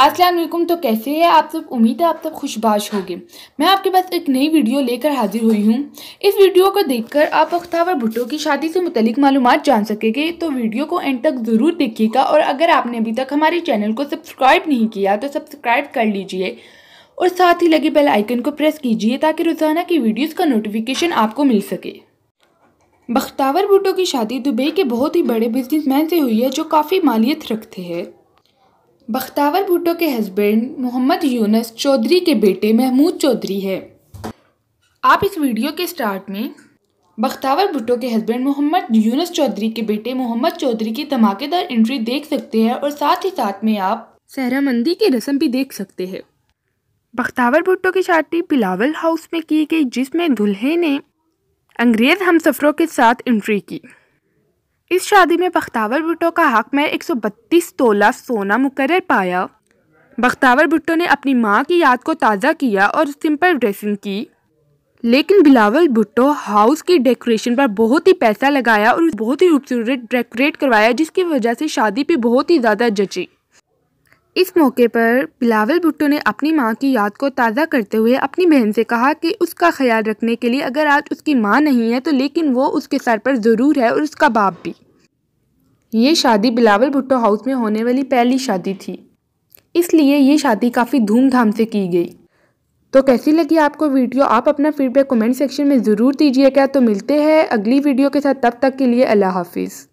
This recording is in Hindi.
असलम तो कैसे है आप सब उम्मीद है आप सब खुशबाश होंगे मैं आपके पास एक नई वीडियो लेकर हाजिर हुई हूँ इस वीडियो को देखकर आप अख्तावर भुट्टो की शादी से मुतलिक मालूम जान सकेंगे तो वीडियो को एंड तक ज़रूर देखिएगा और अगर आपने अभी तक हमारे चैनल को सब्सक्राइब नहीं किया तो सब्सक्राइब कर लीजिए और साथ ही लगे बेल आइकन को प्रेस कीजिए ताकि रोज़ाना की वीडियोज़ का नोटिफिकेशन आपको मिल सके बख्तावर भुट्टो की शादी दुबई के बहुत ही बड़े बिजनेसमैन से हुई है जो काफ़ी मालियत रखते हैं बख्तावर भुट्टो के हस्बैंड मोहम्मद यूनस चौधरी के बेटे महमूद चौधरी है आप इस वीडियो के स्टार्ट में बख्तावर भुट्टो के हस्बैंड मोहम्मद यूनस चौधरी के बेटे मोहम्मद चौधरी की धमाकेदार एंट्री देख सकते हैं और साथ ही साथ में आप सहरा मंदी की रस्म भी देख सकते हैं बख्तावर भुट्टो की शादी बिलावल हाउस में की गई जिसमें दुल्हे ने अंग्रेज़ हमसफ़रों के साथ एंट्री की इस शादी में बख्तावर भुट्टो का हक में 132 तोला सोना मुकर पाया बख्तावर भुट्टो ने अपनी माँ की याद को ताज़ा किया और सिंपल ड्रेसिंग की लेकिन बिलावल भुट्टो हाउस की डेकोरेशन पर बहुत ही पैसा लगाया और बहुत ही खूबसूरत डेकोरेट करवाया जिसकी वजह से शादी पे बहुत ही ज़्यादा जची इस मौके पर बिलावल भुट्टो ने अपनी माँ की याद को ताज़ा करते हुए अपनी बहन से कहा कि उसका ख्याल रखने के लिए अगर आज उसकी माँ नहीं है तो लेकिन वो उसके सर पर ज़रूर है और उसका बाप भी ये शादी बिलावल भुट्टो हाउस में होने वाली पहली शादी थी इसलिए ये शादी काफ़ी धूमधाम से की गई तो कैसी लगी आपको वीडियो आप अपना फीडबैक कमेंट सेक्शन में ज़रूर दीजिएगा तो मिलते हैं अगली वीडियो के साथ तब तक के लिए अल्लाह हाफिज़